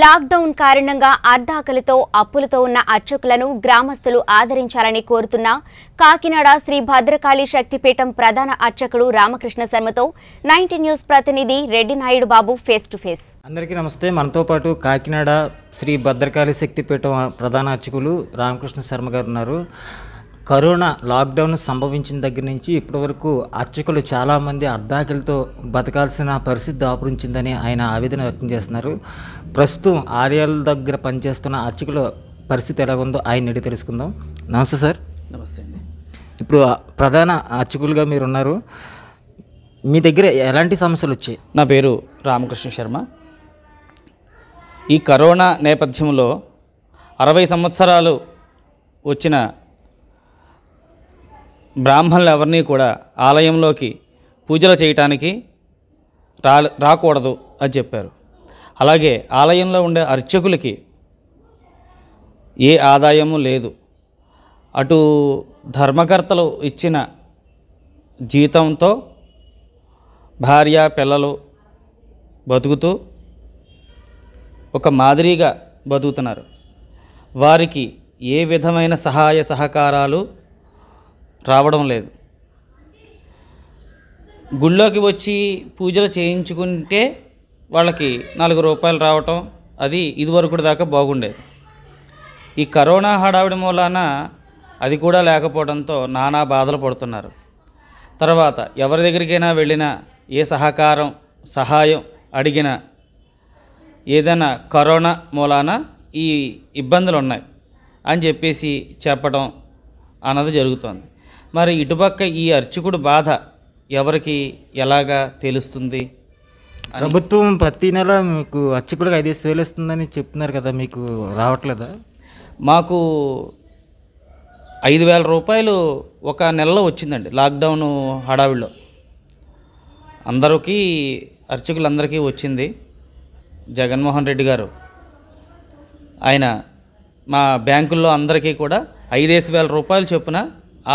lockdown కారణంగా అర్ధాకలితో అప్పులతో ఉన్న అర్చకులను గ్రామస్తులు ఆదరించాలని కోరుతున్న కాకినాడ శ్రీ భద్రకాళి శక్తిపీఠం ప్రధాన అర్చకుడు రామకృష్ణ శర్మతో నైన్టీ న్యూస్ ప్రతినిధి Reddy Naidu Babu face to face అందరికీ నమస్తే మనతో పాటు కాకినాడ శ్రీ భద్రకాళి శక్తిపీఠం ప్రధాన అర్చకులు రామకృష్ణ శర్మ గారు ఉన్నారు కరోనా లాక్డౌన్ సంభవించిన దగ్గర నుంచి ఇప్పటివరకు అర్చకులు చాలామంది అర్ధాకలతో బతకాల్సిన పరిస్థితి దాపురించిందని ఆయన ఆవేదన వ్యక్తం చేస్తున్నారు ప్రస్తుతం ఆర్యాల దగ్గర పనిచేస్తున్న అర్చకుల పరిస్థితి ఎలా ఉందో ఆయన అడిగి తెలుసుకుందాం నమస్తే సార్ నమస్తే అండి ఇప్పుడు ప్రధాన అర్చకులుగా మీరు ఉన్నారు మీ దగ్గర ఎలాంటి సమస్యలు వచ్చాయి నా పేరు రామకృష్ణ శర్మ ఈ కరోనా నేపథ్యంలో అరవై సంవత్సరాలు వచ్చిన బ్రాహ్మణులు ఎవరిని కూడా ఆలయంలోకి పూజలు చేయటానికి రా రాకూడదు అని చెప్పారు అలాగే ఆలయంలో ఉండే అర్చకులకి ఏ ఆదాయము లేదు అటు ధర్మకర్తలు ఇచ్చిన జీతంతో భార్య పిల్లలు బతుకుతూ ఒక మాదిరిగా బతుకుతున్నారు వారికి ఏ విధమైన సహాయ సహకారాలు రావడం లేదు గుళ్ళోకి వచ్చి పూజలు చేయించుకుంటే వాళ్ళకి నాలుగు రూపాయలు రావటం అది ఇదివరకు దాకా బాగుండేది ఈ కరోనా హడావిడి మూలాన అది కూడా లేకపోవడంతో నానా బాధలు పడుతున్నారు తర్వాత ఎవరి దగ్గరికైనా వెళ్ళినా ఏ సహకారం సహాయం అడిగినా ఏదైనా కరోనా మూలాన ఈ ఇబ్బందులు ఉన్నాయి అని చెప్పేసి చెప్పడం అన్నది జరుగుతోంది మరి ఇటుపక్క ఈ అర్చకుడు బాధ ఎవరికి ఎలాగా తెలుస్తుంది ప్రభుత్వం ప్రతి నెల మీకు అర్చకుడికి ఐదేసి వేలు ఇస్తుందని చెప్తున్నారు కదా మీకు రావట్లేదా మాకు ఐదు వేల రూపాయలు ఒక నెలలో వచ్చిందండి లాక్డౌన్ హడావిడిలో అందరికీ అర్చకులందరికీ వచ్చింది జగన్మోహన్ రెడ్డి గారు ఆయన మా బ్యాంకుల్లో అందరికీ కూడా ఐదేసి వేల రూపాయలు చొప్పున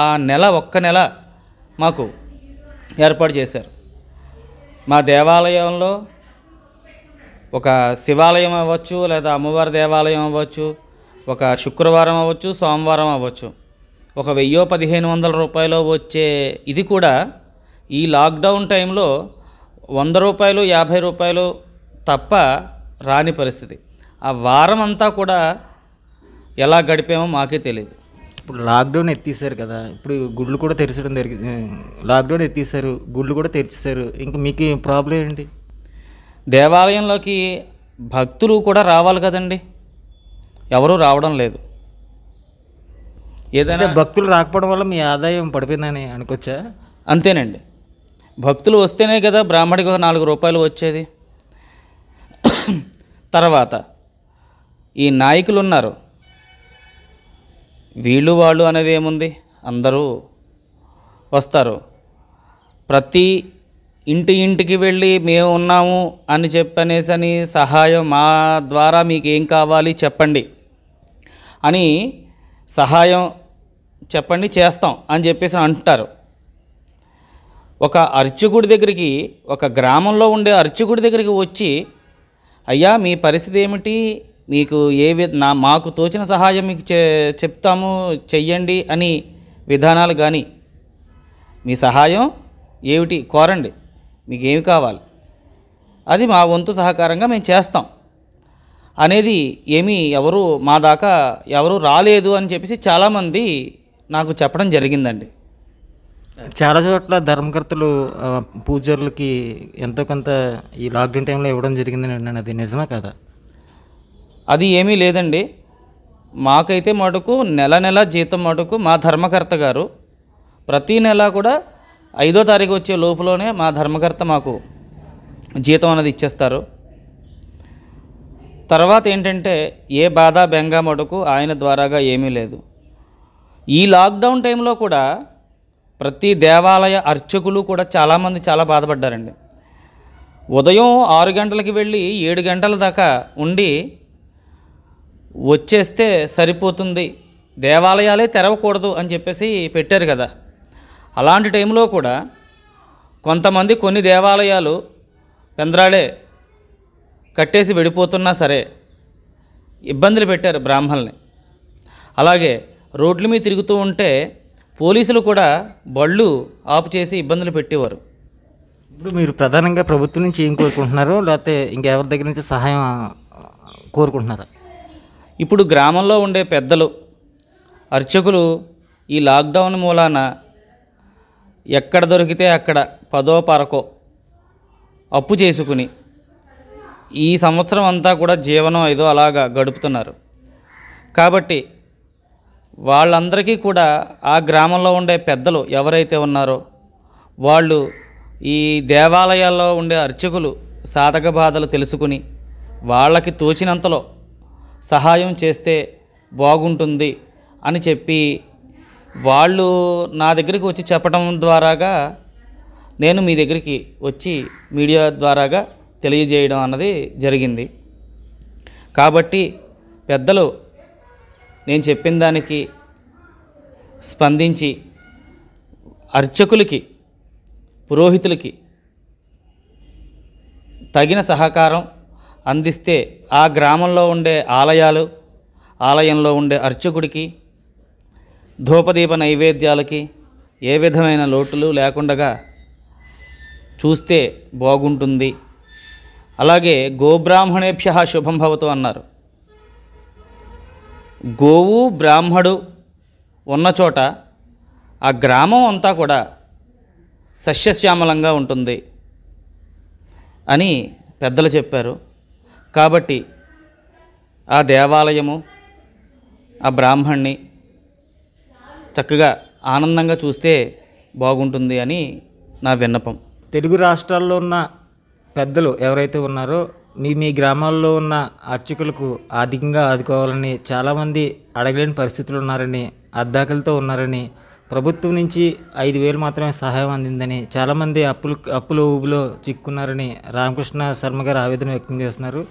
ఆ నెల ఒక్క నెల మాకు ఏర్పాటు చేశారు మా దేవాలయంలో ఒక శివాలయం అవ్వచ్చు లేదా అమ్మవారి దేవాలయం అవ్వచ్చు ఒక శుక్రవారం అవ్వచ్చు సోమవారం అవ్వచ్చు ఒక వెయ్యో పదిహేను వందల రూపాయలు వచ్చే ఇది కూడా ఈ లాక్డౌన్ టైంలో వంద రూపాయలు యాభై రూపాయలు తప్ప రాని పరిస్థితి ఆ వారం అంతా కూడా ఎలా గడిపామో మాకే తెలియదు ఇప్పుడు లాక్డౌన్ ఎత్తేసారు కదా ఇప్పుడు గుళ్ళు కూడా తెరచడం జరిగింది లాక్డౌన్ ఎత్తేసారు గుళ్ళు కూడా తెరిచేశారు ఇంకా మీకు ప్రాబ్లం ఏంటి దేవాలయంలోకి భక్తులు కూడా రావాలి కదండి ఎవరూ రావడం లేదు ఏదైనా భక్తులు రాకపోవడం వల్ల మీ ఆదాయం పడిపోయిందని అనుకోవచ్చా అంతేనండి భక్తులు వస్తేనే కదా బ్రాహ్మడికి ఒక నాలుగు రూపాయలు వచ్చేది తర్వాత ఈ నాయకులు ఉన్నారు వీళ్ళు వాళ్ళు అనేది ఏముంది అందరూ వస్తారు ప్రతి ఇంటి ఇంటికి వెళ్ళి మేము ఉన్నాము అని చెప్పనేసి అని సహాయం మా ద్వారా మీకు ఏం కావాలి చెప్పండి అని సహాయం చెప్పండి చేస్తాం అని చెప్పేసి అంటారు ఒక అర్చకుడి దగ్గరికి ఒక గ్రామంలో ఉండే అర్చకుడి దగ్గరికి వచ్చి అయ్యా మీ పరిస్థితి ఏమిటి మీకు ఏ నా మాకు తోచిన సహాయం మీకు చెప్తాము చెయ్యండి అని విధానాలు కానీ మీ సహాయం ఏమిటి కోరండి మీకు ఏమి కావాలి అది మా వంతు సహకారంగా మేము చేస్తాం అనేది ఏమీ ఎవరు మా దాకా ఎవరు రాలేదు అని చెప్పేసి చాలామంది నాకు చెప్పడం జరిగిందండి చాలా చోట్ల ధర్మకర్తలు పూజారులకి ఎంతో కొంత ఈ లాక్డౌన్ టైంలో ఇవ్వడం జరిగిందని అన్నాను అది నిజమే కదా అది ఏమీ లేదండి మాకైతే మటుకు నెల నెల జీతం మటుకు మా ధర్మకర్త గారు ప్రతీ నెల కూడా ఐదో తారీఖు వచ్చే లోపులోనే మా ధర్మకర్త మాకు జీతం అనేది ఇచ్చేస్తారు తర్వాత ఏంటంటే ఏ బాధ బెంగ మటుకు ఆయన ద్వారాగా ఏమీ లేదు ఈ లాక్డౌన్ టైంలో కూడా ప్రతి దేవాలయ అర్చకులు కూడా చాలామంది చాలా బాధపడ్డారండి ఉదయం ఆరు గంటలకి వెళ్ళి ఏడు గంటల దాకా ఉండి వచ్చేస్తే సరిపోతుంది దేవాలయాలే తెరవకూడదు అని చెప్పేసి పెట్టారు కదా అలాంటి టైంలో కూడా కొంతమంది కొన్ని దేవాలయాలు పెందరాళే కట్టేసి వెళ్ళిపోతున్నా సరే ఇబ్బందులు పెట్టారు బ్రాహ్మణ్ని అలాగే రోడ్ల మీద తిరుగుతూ ఉంటే పోలీసులు కూడా బళ్ళు ఆపు చేసి ఇబ్బందులు పెట్టేవారు ఇప్పుడు మీరు ప్రధానంగా ప్రభుత్వం నుంచి ఏం కోరుకుంటున్నారో లేకపోతే ఇంకెవరి దగ్గర నుంచి సహాయం కోరుకుంటున్నారా ఇప్పుడు గ్రామంలో ఉండే పెద్దలు అర్చకులు ఈ లాక్డౌన్ మూలాన ఎక్కడ దొరికితే అక్కడ పదో పరకో అప్పు చేసుకుని ఈ సంవత్సరం అంతా కూడా జీవనం ఏదో అలాగా గడుపుతున్నారు కాబట్టి వాళ్ళందరికీ కూడా ఆ గ్రామంలో ఉండే పెద్దలు ఎవరైతే ఉన్నారో వాళ్ళు ఈ దేవాలయాల్లో ఉండే అర్చకులు సాధక బాధలు తెలుసుకుని వాళ్ళకి తోచినంతలో సహాయం చేస్తే బాగుంటుంది అని చెప్పి వాళ్ళు నా దగ్గరికి వచ్చి చెప్పడం ద్వారాగా నేను మీ దగ్గరికి వచ్చి మీడియా ద్వారాగా తెలియజేయడం అన్నది జరిగింది కాబట్టి పెద్దలు నేను చెప్పిన దానికి స్పందించి అర్చకులకి పురోహితులకి తగిన సహకారం అందిస్తే ఆ గ్రామంలో ఉండే ఆలయాలు ఆలయంలో ఉండే అర్చకుడికి ధూపదీప నైవేద్యాలకి ఏ విధమైన లోటులు లేకుండగా చూస్తే బాగుంటుంది అలాగే గోబ్రాహ్మణేభ్య శుభం భవతు అన్నారు గోవు బ్రాహ్మడు ఉన్న చోట ఆ గ్రామం అంతా కూడా సస్యశ్యామలంగా ఉంటుంది అని పెద్దలు చెప్పారు కాబట్టి ఆ దేవాలయము ఆ బ్రాహ్మణ్ణి చక్కగా ఆనందంగా చూస్తే బాగుంటుంది అని నా విన్నపం తెలుగు రాష్ట్రాల్లో ఉన్న పెద్దలు ఎవరైతే ఉన్నారో మీ మీ గ్రామాల్లో ఉన్న అర్చకులకు ఆర్థికంగా ఆదుకోవాలని చాలామంది అడగలేని పరిస్థితులు ఉన్నారని అద్దాకలతో ఉన్నారని ప్రభుత్వం నుంచి ఐదు వేలు మాత్రమే సహాయం అందిందని చాలామంది అప్పులు అప్పులు ఊబులో చిక్కున్నారని రామకృష్ణ శర్మ గారు ఆవేదన వ్యక్తం చేస్తున్నారు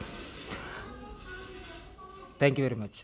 థ్యాంక్ యూ వెరీ మచ్